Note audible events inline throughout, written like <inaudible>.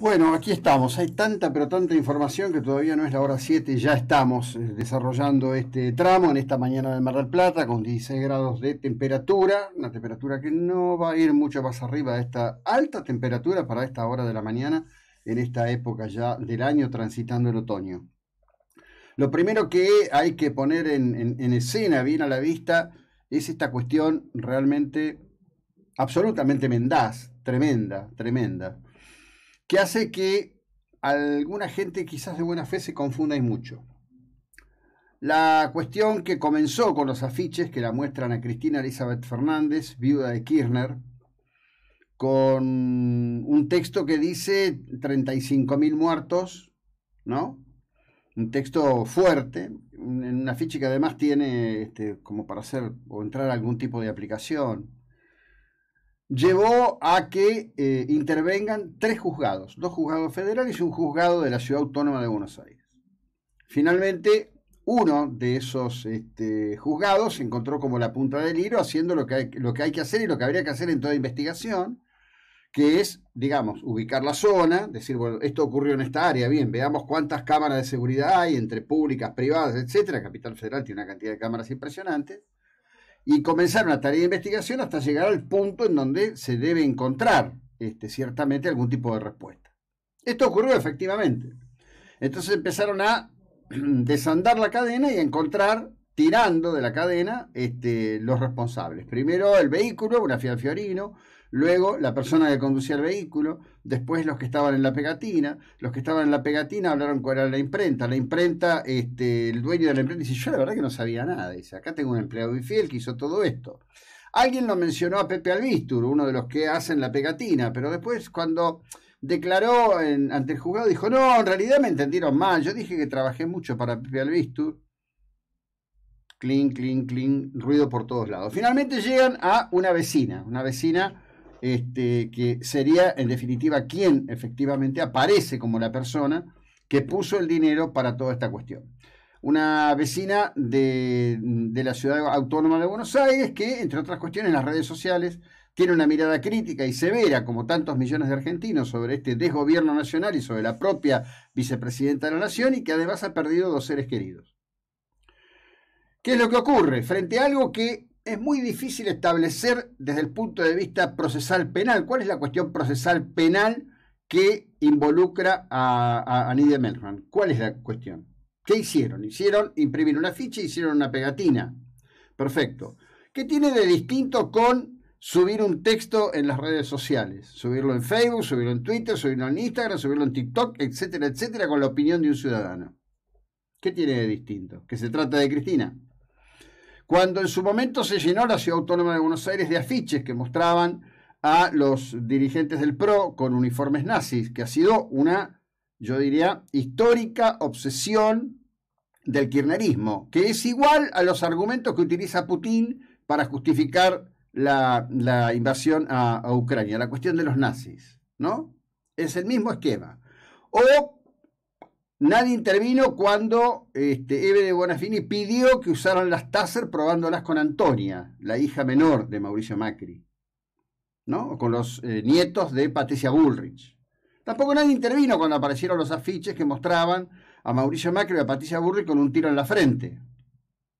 Bueno, aquí estamos. Hay tanta, pero tanta información que todavía no es la hora 7. Ya estamos eh, desarrollando este tramo en esta mañana del Mar del Plata con 16 grados de temperatura. Una temperatura que no va a ir mucho más arriba de esta alta temperatura para esta hora de la mañana, en esta época ya del año, transitando el otoño. Lo primero que hay que poner en escena, bien a la vista, es esta cuestión realmente absolutamente mendaz, tremenda, tremenda que hace que alguna gente quizás de buena fe se confunda y mucho. La cuestión que comenzó con los afiches que la muestran a Cristina Elizabeth Fernández, viuda de Kirchner, con un texto que dice 35.000 muertos, ¿no? Un texto fuerte, un, afiche que además tiene este, como para hacer o entrar algún tipo de aplicación llevó a que eh, intervengan tres juzgados, dos juzgados federales y un juzgado de la Ciudad Autónoma de Buenos Aires. Finalmente, uno de esos este, juzgados se encontró como la punta del hilo haciendo lo que, hay, lo que hay que hacer y lo que habría que hacer en toda investigación, que es, digamos, ubicar la zona, decir, bueno, esto ocurrió en esta área, bien, veamos cuántas cámaras de seguridad hay entre públicas, privadas, etcétera. Capital Federal tiene una cantidad de cámaras impresionantes y comenzar una tarea de investigación hasta llegar al punto en donde se debe encontrar este, ciertamente algún tipo de respuesta. Esto ocurrió efectivamente. Entonces empezaron a <clears throat> desandar la cadena y a encontrar, tirando de la cadena, este, los responsables. Primero el vehículo, una Fiat Fiorino, luego la persona que conducía el vehículo, después los que estaban en la pegatina, los que estaban en la pegatina hablaron cuál era la imprenta, la imprenta, este, el dueño de la imprenta dice, yo la verdad que no sabía nada, dice, acá tengo un empleado infiel que hizo todo esto. Alguien lo mencionó a Pepe Albistur, uno de los que hacen la pegatina, pero después cuando declaró ante el juzgado, dijo, no, en realidad me entendieron mal, yo dije que trabajé mucho para Pepe Albistur, Cling, cling, cling, ruido por todos lados. Finalmente llegan a una vecina, una vecina este, que sería en definitiva quien efectivamente aparece como la persona que puso el dinero para toda esta cuestión. Una vecina de, de la ciudad autónoma de Buenos Aires que, entre otras cuestiones, en las redes sociales tiene una mirada crítica y severa, como tantos millones de argentinos, sobre este desgobierno nacional y sobre la propia vicepresidenta de la nación y que además ha perdido dos seres queridos. ¿Qué es lo que ocurre? Frente a algo que es muy difícil establecer desde el punto de vista procesal penal cuál es la cuestión procesal penal que involucra a, a, Nidia ¿Cuál es la cuestión? ¿Qué hicieron? Hicieron imprimir una ficha, hicieron una pegatina. Perfecto. ¿Qué tiene de distinto con subir un texto en las redes sociales? Subirlo en Facebook, subirlo en Twitter, subirlo en Instagram, subirlo en TikTok, etcétera, etcétera, con la opinión de un ciudadano. ¿Qué tiene de distinto? Que se trata de Cristina. Cuando en su momento se llenó la ciudad autónoma de Buenos Aires de afiches que mostraban a los dirigentes del PRO con uniformes nazis, que ha sido una, yo diría, histórica obsesión del kirchnerismo, que es igual a los argumentos que utiliza Putin para justificar la, invasión a, a, Ucrania, la cuestión de los nazis, ¿no? Es el mismo esquema. O Nadie intervino cuando este, Eve de Bonafini pidió que usaran las Taser probándolas con Antonia, la hija menor de Mauricio Macri, ¿no? con los eh, nietos de Patricia Bullrich. Tampoco nadie intervino cuando aparecieron los afiches que mostraban a Mauricio Macri y a Patricia Bullrich con un tiro en la frente.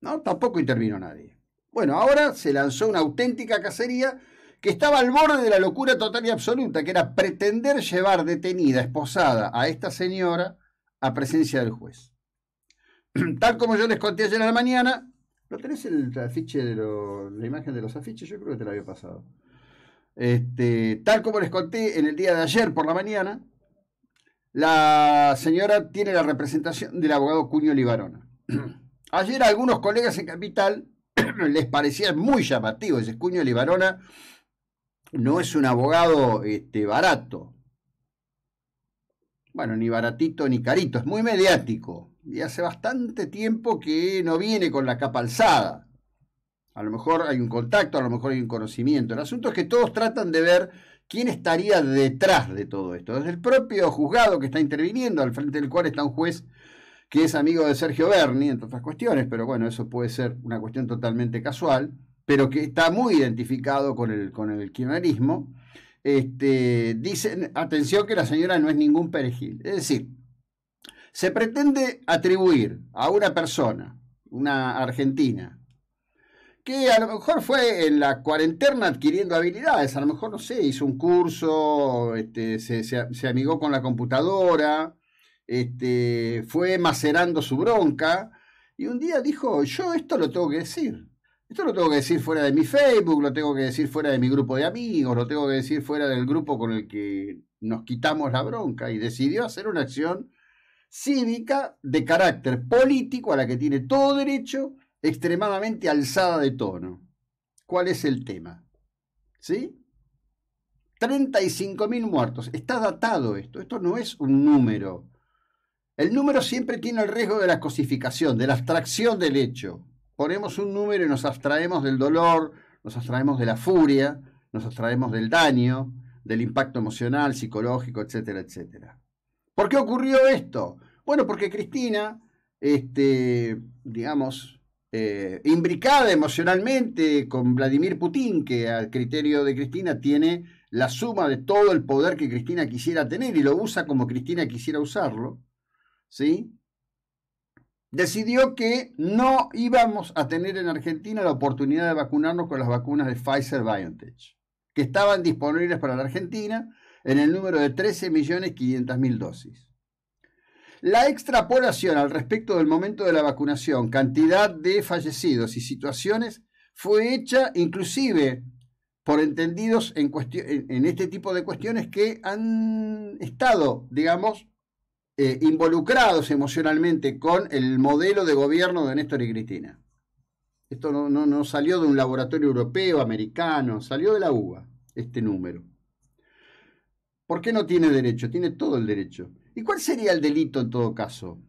No, tampoco intervino nadie. Bueno, ahora se lanzó una auténtica cacería que estaba al borde de la locura total y absoluta, que era pretender llevar detenida, esposada a esta señora a presencia del juez. <clears throat> Tal como yo les conté ayer en la mañana, ¿lo tenés el afiche de la imagen de los afiches? Yo creo que te la había pasado. Este, tal como les conté en el día de ayer por la mañana, la señora tiene la representación del abogado Cuño Libarona. <clears throat> Ayer algunos colegas en Capital <clears throat> les parecía muy llamativo ese Cuño Libarona. No es un abogado este, barato, bueno, ni baratito ni carito, es muy mediático. Y hace bastante tiempo que no viene con la capa alzada. A lo mejor hay un contacto, a lo mejor hay un conocimiento. El asunto es que todos tratan de ver quién estaría detrás de todo esto. Es el propio juzgado que está interviniendo, al frente del cual está un juez que es amigo de Sergio Berni, entre otras cuestiones, pero bueno, eso puede ser una cuestión totalmente casual, pero que está muy identificado con el, con el kirchnerismo este, dicen, atención que la señora no es ningún perejil. Es decir, se pretende atribuir a una persona, una argentina, que a lo mejor fue en la cuarentena adquiriendo habilidades, a lo mejor, no sé, hizo un curso, este, se, amigó con la computadora, este, fue macerando su bronca, y un día dijo, yo esto lo tengo que decir. Esto lo tengo que decir fuera de mi Facebook, lo tengo que decir fuera de mi grupo de amigos, lo tengo que decir fuera del grupo con el que nos quitamos la bronca y decidió hacer una acción cívica de carácter político a la que tiene todo derecho, extremadamente alzada de tono. ¿Cuál es el tema? ¿Sí? 35.000 muertos. Está datado esto. Esto no es un número. El número siempre tiene el riesgo de la cosificación, de la abstracción del hecho ponemos un número y nos abstraemos del dolor, nos abstraemos de la furia, nos abstraemos del daño, del impacto emocional, psicológico, etcétera, etcétera. ¿Por qué ocurrió esto? Bueno, porque Cristina, este, digamos, eh, imbricada emocionalmente con Vladimir Putin, que al criterio de Cristina tiene la suma de todo el poder que Cristina quisiera tener y lo usa como Cristina quisiera usarlo, ¿sí? decidió que no íbamos a tener en Argentina la oportunidad de vacunarnos con las vacunas de Pfizer BioNTech, que estaban disponibles para la Argentina en el número de 13.500.000 dosis. La extrapolación al respecto del momento de la vacunación, cantidad de fallecidos y situaciones fue hecha inclusive por entendidos en, en, este tipo de cuestiones que han estado, digamos, eh, involucrados emocionalmente con el modelo de gobierno de Néstor y Cristina. Esto no, no, no salió de un laboratorio europeo, americano, salió de la UBA, este número. ¿Por qué no tiene derecho? Tiene todo el derecho. ¿Y cuál sería el delito en todo caso?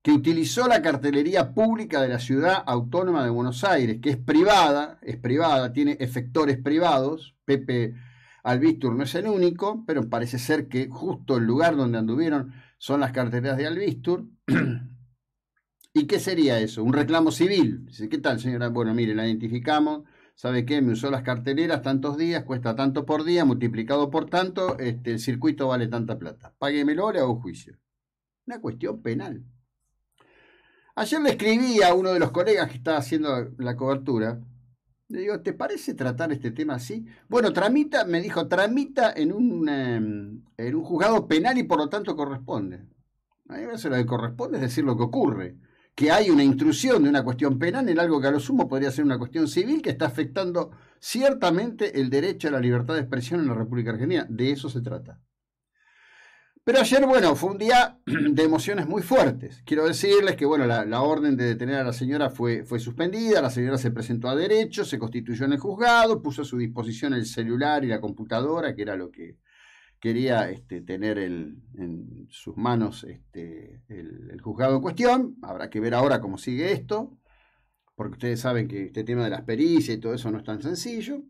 Que utilizó la cartelería pública de la ciudad autónoma de Buenos Aires, que es privada, es privada, tiene efectores privados. Pepe Albistur no es el único, pero parece ser que justo el lugar donde anduvieron son las carteras de Albistur. ¿Y qué sería eso? Un reclamo civil. Dice, ¿qué tal, señora? Bueno, mire, la identificamos. ¿Sabe qué? Me usó las carteleras tantos días, cuesta tanto por día, multiplicado por tanto, este, el circuito vale tanta plata. Páguemelo ahora o juicio. Una cuestión penal. Ayer le escribí a uno de los colegas que estaba haciendo la cobertura, le digo, ¿te parece tratar este tema así? Bueno, tramita, me dijo, tramita en un, em, en un juzgado penal y por lo tanto corresponde. A mí me lo que corresponde es decir lo que ocurre. Que hay una intrusión de una cuestión penal en algo que a lo sumo podría ser una cuestión civil que está afectando ciertamente el derecho a la libertad de expresión en la República Argentina. De eso se trata. Pero ayer, bueno, fue un día <clears throat> de emociones muy fuertes. Quiero decirles que, bueno, la, orden de detener a la señora fue, fue suspendida, la señora se presentó a derecho, se constituyó en el juzgado, puso a su disposición el celular y la computadora, que era lo que quería este, tener en sus manos este, el juzgado en cuestión. Habrá que ver ahora cómo sigue esto, porque ustedes saben que este tema de las pericias y todo eso no es tan sencillo.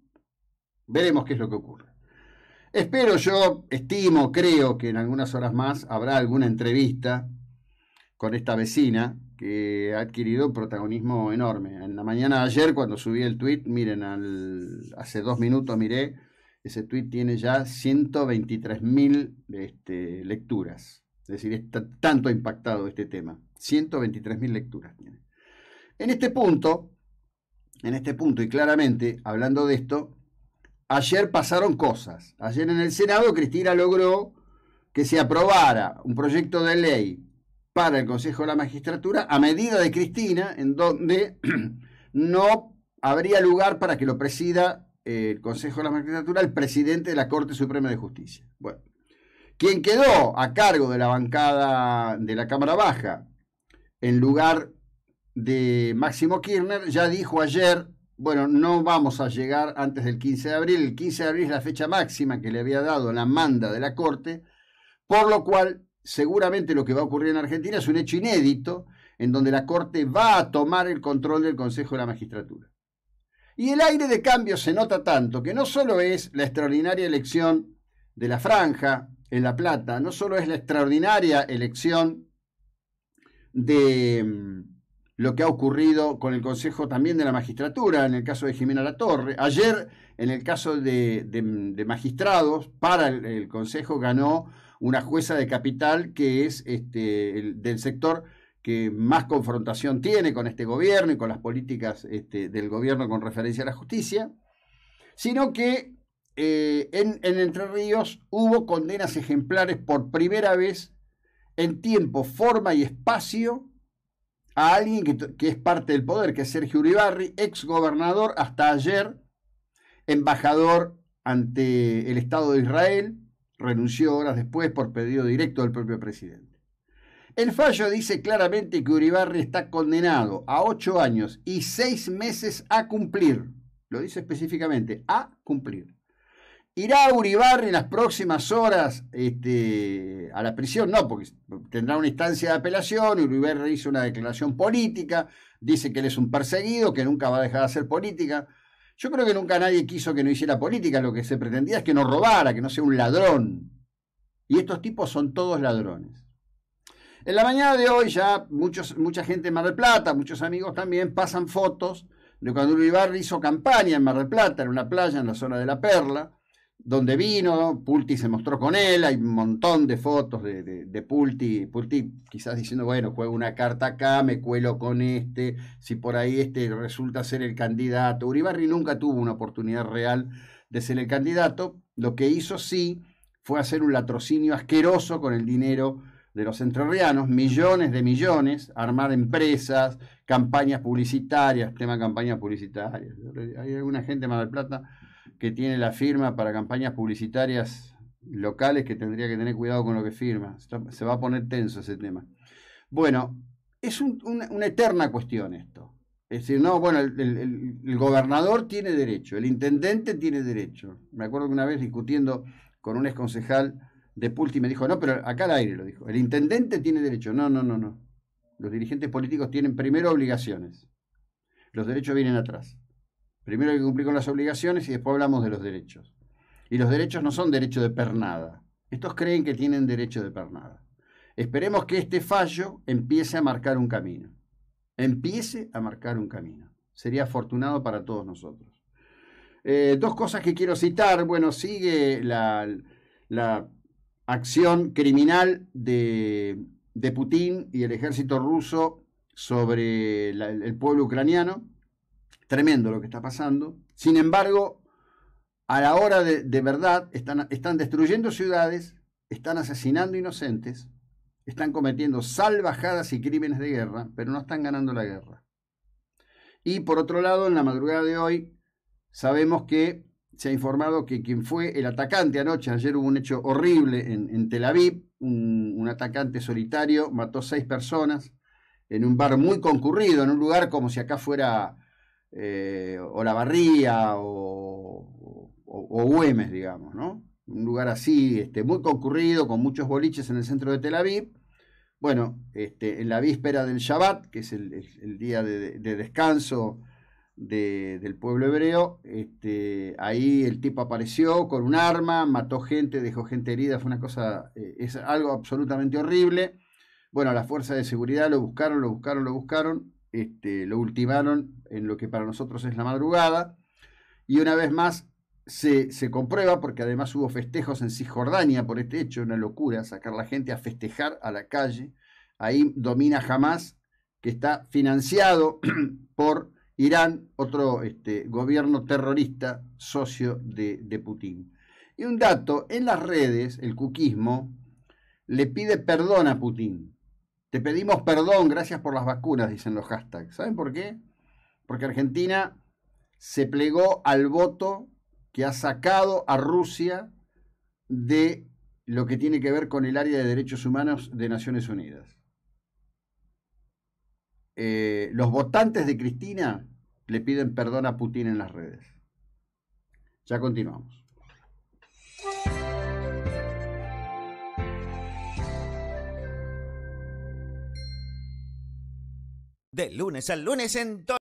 Veremos qué es lo que ocurre. Espero yo, estimo, creo que en algunas horas más habrá alguna entrevista con esta vecina que ha adquirido un protagonismo enorme. En la mañana de ayer, cuando subí el tweet, miren, hace dos minutos miré, ese tweet tiene ya 123 mil este, lecturas. Es decir, está tanto impactado este tema. 123 mil lecturas tiene. En este punto, en este punto, y claramente, hablando de esto, ayer pasaron cosas. Ayer en el Senado Cristina logró que se aprobara un proyecto de ley para el Consejo de la Magistratura a medida de Cristina, en donde <clears throat> no habría lugar para que lo presida eh, el Consejo de la Magistratura el presidente de la Corte Suprema de Justicia. Bueno, quien quedó a cargo de la bancada de la Cámara Baja en lugar de Máximo Kirchner ya dijo ayer bueno, no vamos a llegar antes del 15 de abril. El 15 de abril es la fecha máxima que le había dado la manda de la Corte, por lo cual seguramente lo que va a ocurrir en Argentina es un hecho inédito en donde la Corte va a tomar el control del Consejo de la Magistratura. Y el aire de cambio se nota tanto que no solo es la extraordinaria elección de la franja en La Plata, no solo es la extraordinaria elección de mm, lo que ha ocurrido con el Consejo también de la Magistratura, en el caso de Jimena La Torre. Ayer, en el caso de, magistrados, para el, Consejo ganó una jueza de capital que es este, del sector que más confrontación tiene con este gobierno y con las políticas este, del gobierno con referencia a la justicia, sino que eh, en Entre Ríos hubo condenas ejemplares por primera vez en tiempo, forma y espacio a alguien que, es parte del poder, que es Sergio Uribarri, ex gobernador hasta ayer, embajador ante el Estado de Israel, renunció horas después por pedido directo del propio presidente. El fallo dice claramente que Uribarri está condenado a ocho años y seis meses a cumplir, lo dice específicamente, a cumplir. ¿Irá Uribarri en las próximas horas este, a la prisión? No, porque tendrá una instancia de apelación. Uribarri hizo una declaración política, dice que él es un perseguido, que nunca va a dejar de hacer política. Yo creo que nunca nadie quiso que no hiciera política, lo que se pretendía es que no robara, que no sea un ladrón. Y estos tipos son todos ladrones. En la mañana de hoy ya mucha gente en Mar del Plata, muchos amigos también, pasan fotos de cuando Uribarri hizo campaña en Mar del Plata, en una playa en la zona de La Perla donde vino, Pulti se mostró con él, hay un montón de fotos de, de, Pulti, Pulti quizás diciendo, bueno, juego una carta acá, me cuelo con este, si por ahí este resulta ser el candidato. Uribarri nunca tuvo una oportunidad real de ser el candidato, lo que hizo sí fue hacer un latrocinio asqueroso con el dinero de los entrerrianos, millones de millones, armar empresas, campañas publicitarias, tema campañas publicitarias. Hay alguna gente más del Plata que tiene la firma para campañas publicitarias locales que tendría que tener cuidado con lo que firma. Se va a poner tenso ese tema. Bueno, es una, eterna cuestión esto. Es decir, no, bueno, el, el, gobernador tiene derecho, el intendente tiene derecho. Me acuerdo que una vez discutiendo con un exconcejal de Pulti me dijo, no, pero acá al aire lo dijo, el intendente tiene derecho. No, no, no, no. Los dirigentes políticos tienen primero obligaciones. Los derechos vienen atrás. Primero hay que cumplir con las obligaciones y después hablamos de los derechos. Y los derechos no son derecho de pernada. Estos creen que tienen derecho de pernada. Esperemos que este fallo empiece a marcar un camino. Empiece a marcar un camino. Sería afortunado para todos nosotros. Eh, dos cosas que quiero citar. Bueno, sigue la, acción criminal de, Putin y el ejército ruso sobre el pueblo ucraniano. Tremendo lo que está pasando. Sin embargo, a la hora de, verdad, están, están destruyendo ciudades, están asesinando inocentes, están cometiendo salvajadas y crímenes de guerra, pero no están ganando la guerra. Y por otro lado, en la madrugada de hoy, sabemos que se ha informado que quien fue el atacante anoche, ayer hubo un hecho horrible en, Tel Aviv, un, atacante solitario mató seis personas en un bar muy concurrido, en un lugar como si acá fuera eh, o La o, o, Güemes, digamos, ¿no? Un lugar así, este, muy concurrido, con muchos boliches en el centro de Tel Aviv. Bueno, este, en la víspera del Shabbat, que es el, día de, descanso del pueblo hebreo, este, ahí el tipo apareció con un arma, mató gente, dejó gente herida, fue una cosa, eh, es algo absolutamente horrible. Bueno, las fuerzas de seguridad lo buscaron, lo buscaron, lo buscaron, este, lo ultimaron en lo que para nosotros es la madrugada. Y una vez más se, se, comprueba, porque además hubo festejos en Cisjordania por este hecho, una locura, sacar la gente a festejar a la calle. Ahí domina Hamas, que está financiado <clears throat> por Irán, otro este, gobierno terrorista socio de, de Putin. Y un dato, en las redes, el cuquismo le pide perdón a Putin te pedimos perdón, gracias por las vacunas, dicen los hashtags. ¿Saben por qué? Porque Argentina se plegó al voto que ha sacado a Rusia de lo que tiene que ver con el área de derechos humanos de Naciones Unidas. Eh, los votantes de Cristina le piden perdón a Putin en las redes. Ya continuamos. de lunes al lunes en todo